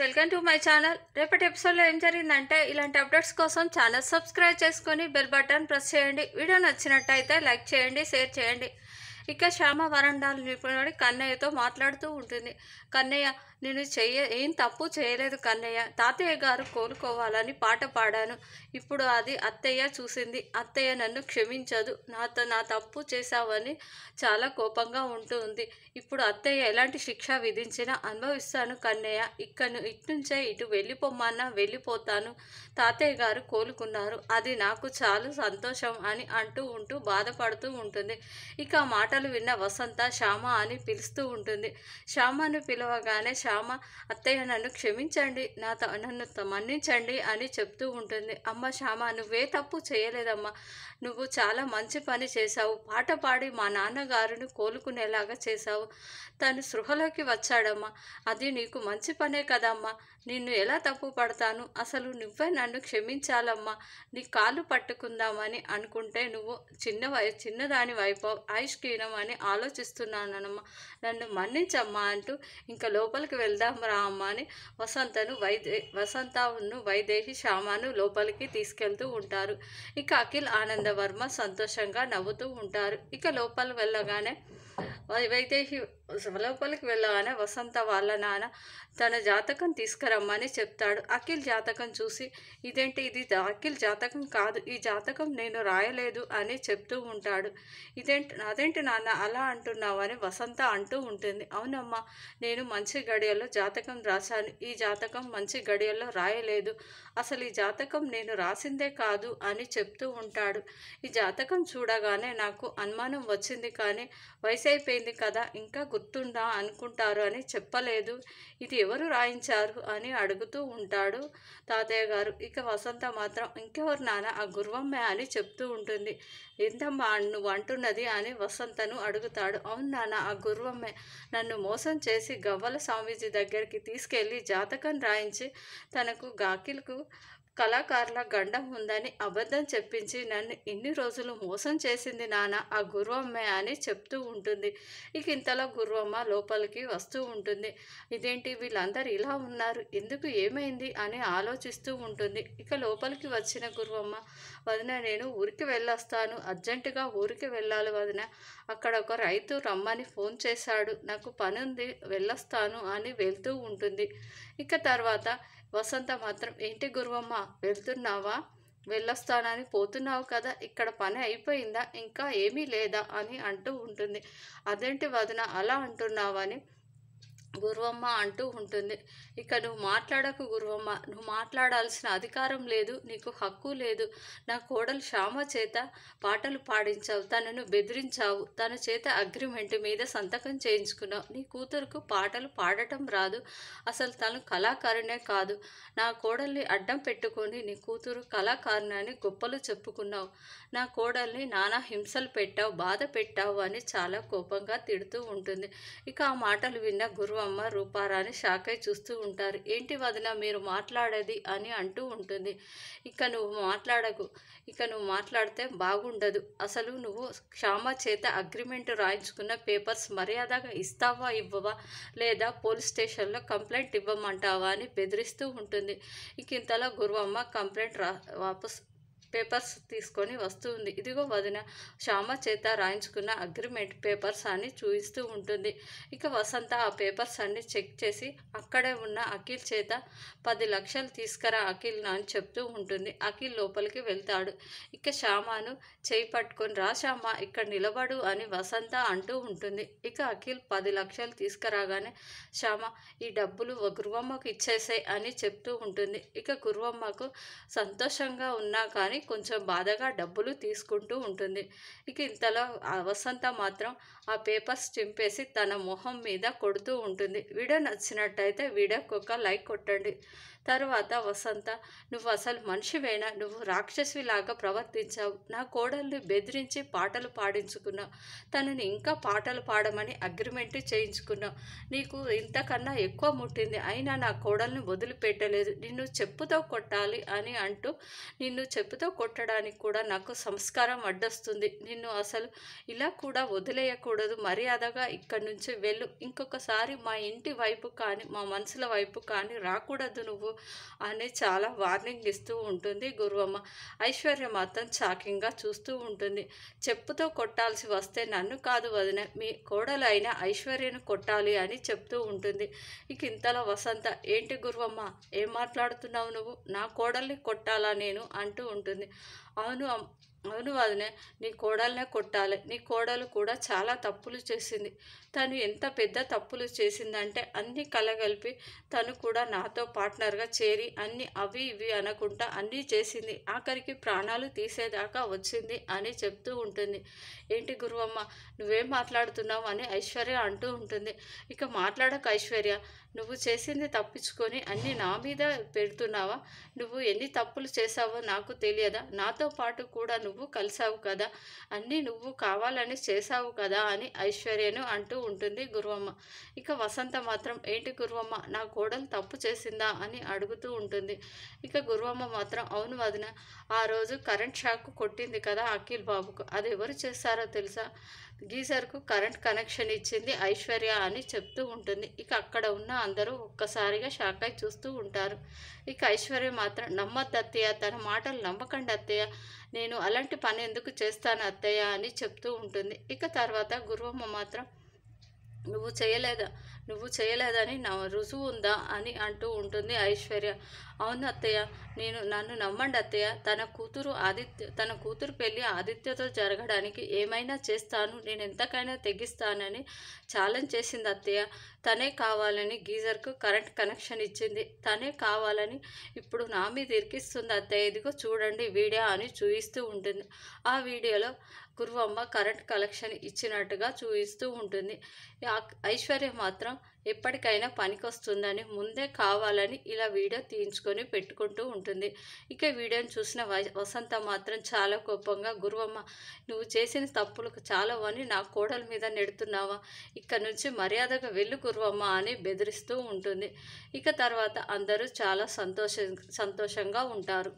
welcome to my channel రేపటి ఎపిసోడ్లో ఏం జరిగిందంటే ఇలాంటి అప్డేట్స్ కోసం ఛానల్ సబ్స్క్రైబ్ చేసుకొని బెల్ బటన్ ప్రెస్ చేయండి వీడియో నచ్చినట్టయితే లైక్ చేయండి షేర్ చేయండి ఇక శ్యామ వరండాలు నిపుణుడి కన్నయ్యతో మాట్లాడుతూ ఉంటుంది కన్నయ్య నేను చెయ్య ఏం తప్పు చేయలేదు కన్నయ్య తాతయ్య గారు కోలుకోవాలని పాట పాడాను ఇప్పుడు అది అత్తయ్య చూసింది అత్తయ్య నన్ను క్షమించదు నాతో నా తప్పు చేశావని చాలా కోపంగా ఉంటుంది ఇప్పుడు అత్తయ్య ఎలాంటి శిక్ష విధించినా అనుభవిస్తాను కన్నయ్య ఇక్కడ ఇట్నుంచే ఇటు వెళ్ళిపోమ్మన్నా వెళ్ళిపోతాను తాతయ్య గారు కోలుకున్నారు అది నాకు చాలా సంతోషం అని అంటూ ఉంటూ బాధపడుతూ ఉంటుంది ఇక మాట మాటలు విన్న వసంత శ్యామ అని పిలుస్తూ ఉంటుంది శ్యామను పిలవగానే శ్యామ అత్తయ్య నన్ను క్షమించండి నా నన్ను మన్నించండి అని చెప్తూ ఉంటుంది అమ్మ శ్యామ నువ్వే తప్పు చేయలేదమ్మా నువ్వు చాలా మంచి పని చేశావు పాట పాడి మా నాన్నగారిని కోలుకునేలాగా చేశావు తను సృహలోకి వచ్చాడమ్మా అది నీకు మంచి పనే కదమ్మా నిన్ను ఎలా తప్పు పడతాను అసలు నువ్వే నన్ను క్షమించాలమ్మా నీ కాళ్ళు పట్టుకుందామని అనుకుంటే నువ్వు చిన్న వయ చిన్నదాని వైపు ఆయుష్ అని ఆలోచిస్తున్నానమ్మా నన్ను మన్నించమ్మా అంటూ ఇంకా లోపలికి వెళ్దాం రా అమ్మా అని వసంతను వైదే వసంతను వైదేహి శ్యామాను లోపలికి తీసుకెళ్తూ ఉంటారు ఇక అఖిల్ ఆనందవర్మ సంతోషంగా నవ్వుతూ ఉంటారు ఇక లోపల వెళ్ళగానే వైదేహి లోపలికి వెళ్ళగానే వసంత వాళ్ళ నాన్న తన జాతకం తీసుకురమ్మని చెప్తాడు అఖిల్ జాతకం చూసి ఇదేంటి ఇది అఖిల్ జాతకం కాదు ఈ జాతకం నేను రాయలేదు అని చెప్తూ ఉంటాడు ఇదేంటి అదేంటి నాన్న అలా అంటున్నావని వసంత అంటూ ఉంటుంది అవునమ్మా నేను మంచి గడియల్లో జాతకం రాశాను ఈ జాతకం మంచి గడియల్లో రాయలేదు అసలు ఈ జాతకం నేను రాసిందే కాదు అని చెప్తూ ఉంటాడు ఈ జాతకం చూడగానే నాకు అనుమానం వచ్చింది కానీ వయసు అయిపోయింది కదా ఇంకా గుర్తు గుర్తుందా అనుకుంటారు అని చెప్పలేదు ఇది ఎవరు రాయించారు అని అడుగుతూ ఉంటాడు తాతయ్య గారు ఇక వసంత మాత్రం ఇంకెవరు నాన్న ఆ గుర్వమ్మే అని చెప్తూ ఉంటుంది ఎంతమ్మా నువ్వు అంటున్నది అని వసంతను అడుగుతాడు అవును నాన్న ఆ గుర్వమ్మే నన్ను మోసం చేసి గవ్వల స్వామీజీ దగ్గరికి తీసుకెళ్ళి జాతకం రాయించి తనకు గాకిలకు కళాకారుల గండం ఉందని అబద్ధం చెప్పించి నన్ను ఇన్ని రోజులు మోసం చేసింది నాన్న ఆ గురువమ్మే అని చెప్తూ ఉంటుంది ఇక ఇంతలో గురువమ్మ లోపలికి వస్తూ ఉంటుంది ఇదేంటి వీళ్ళందరూ ఇలా ఉన్నారు ఎందుకు ఏమైంది అని ఆలోచిస్తూ ఉంటుంది ఇక లోపలికి వచ్చిన గురువమ్మ వదిన నేను ఊరికి వెళ్ళొస్తాను అర్జెంటుగా ఊరికి వెళ్ళాలి వదిన అక్కడ ఒక రైతు రమ్మని ఫోన్ చేశాడు నాకు పని ఉంది వెళ్ళొస్తాను అని వెళ్తూ ఉంటుంది ఇక తర్వాత వసంత మాత్రం ఏంటి గురువమ్మ వెళ్తున్నావా వెళ్ళొస్తానని పోతున్నావు కదా ఇక్కడ పని అయిపోయిందా ఇంకా ఏమీ లేదా అని అంటూ ఉంటుంది అదేంటి వదిన అలా అంటున్నావని గురువమ్మ అంటూ ఉంటుంది ఇక నువ్వు మాట్లాడకు గురువమ్మ నువ్వు మాట్లాడాల్సిన అధికారం లేదు నీకు హక్కు లేదు నా కోడలు శ్యామ చేత పాటలు పాడించావు తనను బెదిరించావు తన చేత అగ్రిమెంట్ మీద సంతకం చేయించుకున్నావు నీ కూతురుకు పాటలు పాడటం రాదు అసలు తను కళాకారునే కాదు నా కోడల్ని అడ్డం పెట్టుకొని నీ కూతురు కళాకారుని గొప్పలు చెప్పుకున్నావు నా కోడల్ని నానా హింసలు పెట్టావు బాధ పెట్టావు అని చాలా కోపంగా తిడుతూ ఉంటుంది ఇక ఆ మాటలు విన్న గురువ పూర్వమ్మ రూపారాని షాకై చూస్తూ ఉంటారు ఏంటి వదిన మీరు మాట్లాడేది అని అంటూ ఉంటుంది ఇక నువ్వు మాట్లాడకు ఇక నువ్వు మాట్లాడితే బాగుండదు అసలు నువ్వు క్షామ చేత అగ్రిమెంట్ రాయించుకున్న పేపర్స్ మర్యాదగా ఇస్తావా ఇవ్వవా లేదా పోలీస్ స్టేషన్లో కంప్లైంట్ ఇవ్వమంటావా అని బెదిరిస్తూ ఉంటుంది ఇక ఇంతలో గురువమ్మ కంప్లైంట్ రా వాపస్ పేపర్స్ తీసుకొని వస్తుంది ఇదిగో వదిన శ్యామ చేత రాయించుకున్న అగ్రిమెంట్ పేపర్స్ అని చూపిస్తూ ఉంటుంది ఇక వసంత ఆ పేపర్స్ అన్ని చెక్ చేసి అక్కడే ఉన్న అఖిల్ చేత పది లక్షలు తీసుకురా అఖిల్ అని చెప్తూ ఉంటుంది అఖిల్ లోపలికి వెళ్తాడు ఇక శ్యామను చేయి పట్టుకొని రా శ్యామ ఇక్కడ నిలబడు అని వసంత అంటూ ఉంటుంది ఇక అఖిల్ పది లక్షలు తీసుకురాగానే శ్యామ ఈ డబ్బులు గురువమ్మకు ఇచ్చేసాయి అని చెప్తూ ఉంటుంది ఇక గురువమ్మకు సంతోషంగా ఉన్నా కానీ కొంచెం బాధగా డబ్బులు తీసుకుంటూ ఉంటుంది ఇక ఇంతలో వసంత మాత్రం ఆ పేపర్స్ చింపేసి తన మొహం మీద కొడుతూ ఉంటుంది వీడియో నచ్చినట్టయితే వీడియోకి ఒక లైక్ కొట్టండి తర్వాత వసంత నువ్వు అసలు మనిషివేనా నువ్వు రాక్షసిలాగా ప్రవర్తించావు నా కోడల్ని బెదిరించి పాటలు పాడించుకున్నావు తనని ఇంకా పాటలు పాడమని అగ్రిమెంట్ చేయించుకున్నావు నీకు ఇంతకన్నా ఎక్కువ ముట్టింది అయినా నా కోడల్ని వదిలిపెట్టలేదు నిన్ను చెప్పుతో కొట్టాలి అని అంటూ నిన్ను చెప్పుతో కొట్టడానికి కూడా నాకు సంస్కారం అడ్డొస్తుంది నిన్ను అసలు ఇలా కూడా వదిలేయకూడదు మర్యాదగా ఇక్కడి నుంచి వెళ్ళు ఇంకొకసారి మా ఇంటి వైపు కానీ మా మనసుల వైపు కానీ రాకూడదు నువ్వు అని చాలా వార్నింగ్ ఇస్తూ ఉంటుంది గురువమ్మ ఐశ్వర్య మాత్రం చాకింగ్గా చూస్తూ ఉంటుంది చెప్పుతో కొట్టాల్సి వస్తే నన్ను కాదు వదిన మీ కోడలైన ఐశ్వర్యను కొట్టాలి అని చెప్తూ ఉంటుంది ఇక ఇంతలో వసంత ఏంటి గురువమ్మ ఏం మాట్లాడుతున్నావు నువ్వు నా కోడల్ని కొట్టాలా నేను అంటూ ఉంటుంది అవును అవును వదినే నీ కోడలనే కొట్టాలి నీ కోడలు కూడా చాలా తప్పులు చేసింది తను ఎంత పెద్ద తప్పులు చేసిందంటే అన్నీ కలగలిపి తను కూడా నాతో పార్ట్నర్గా చేరి అన్ని అవి ఇవి అనకుండా అన్నీ చేసింది ఆఖరికి ప్రాణాలు తీసేదాకా వచ్చింది అని చెప్తూ ఉంటుంది ఏంటి గురువమ్మ నువ్వేం మాట్లాడుతున్నావు అని ఐశ్వర్య అంటూ ఉంటుంది ఇక మాట్లాడక ఐశ్వర్య నువ్వు చేసింది తప్పించుకొని అన్నీ నా మీద పెడుతున్నావా నువ్వు ఎన్ని తప్పులు చేసావో నాకు తెలియదా నాతో పాటు కూడా నువ్వు నువ్వు కలిసావు కదా అన్నీ నువ్వు కావాలని చేసావు కదా అని ఐశ్వర్యను అంటూ ఉంటుంది గురువమ్మ ఇక వసంత మాత్రం ఏంటి గురువమ్మ నా కోడలు తప్పు చేసిందా అని అడుగుతూ ఉంటుంది ఇక గురువమ్మ మాత్రం అవును వదిన ఆ రోజు కరెంట్ షాక్ కొట్టింది కదా అఖిల్ బాబుకు అది ఎవరు చేశారో తెలుసా గీజర్కు కరెంట్ కనెక్షన్ ఇచ్చింది ఐశ్వర్య అని చెప్తూ ఉంటుంది ఇక అక్కడ ఉన్న అందరూ ఒక్కసారిగా షాక్ అయి చూస్తూ ఉంటారు ఇక ఐశ్వర్య మాత్రం నమ్మద్దు అత్తయ్య తన మాటలు నమ్మకండి అత్తయ్య నేను అలాంటి పని ఎందుకు చేస్తాను అత్తయ్య అని చెప్తూ ఉంటుంది ఇక తర్వాత గురువమ్మ మాత్రం నువ్వు చేయలేదా నువ్వు చేయలేదని నా రుజువు ఉందా అని అంటూ ఉంటుంది ఐశ్వర్య అవును అత్తయ్య నేను నన్ను నమ్మండి అత్తయ్య తన కూతురు ఆదిత్య తన కూతురు పెళ్ళి ఆదిత్యతో జరగడానికి ఏమైనా చేస్తాను నేను ఎంతకైనా తెగిస్తానని ఛాలెంజ్ చేసింది అత్తయ్య తనే కావాలని గీజర్కు కరెంట్ కనెక్షన్ ఇచ్చింది తనే కావాలని ఇప్పుడు నా మీద ఇరికిస్తుంది అత్తయ్య ఇదిగో చూడండి వీడియో అని చూపిస్తూ ఉంటుంది ఆ వీడియోలో గురువమ్మ కరెంట్ కలెక్షన్ ఇచ్చినట్టుగా చూపిస్తూ ఉంటుంది ఐశ్వర్య మాత్రం ఎప్పటికైనా పనికి వస్తుందని ముందే కావాలని ఇలా వీడియో తీయించుకొని పెట్టుకుంటూ ఉంటుంది ఇక వీడియోని చూసిన వసంత మాత్రం చాలా కోపంగా గురువమ్మ నువ్వు చేసిన తప్పులకు చాలా అని నా కోడల మీద నెడుతున్నావా ఇక్కడ నుంచి మర్యాదగా వెళ్ళు గురువమ్మ అని బెదిరిస్తూ ఉంటుంది ఇక తర్వాత అందరూ చాలా సంతోష సంతోషంగా ఉంటారు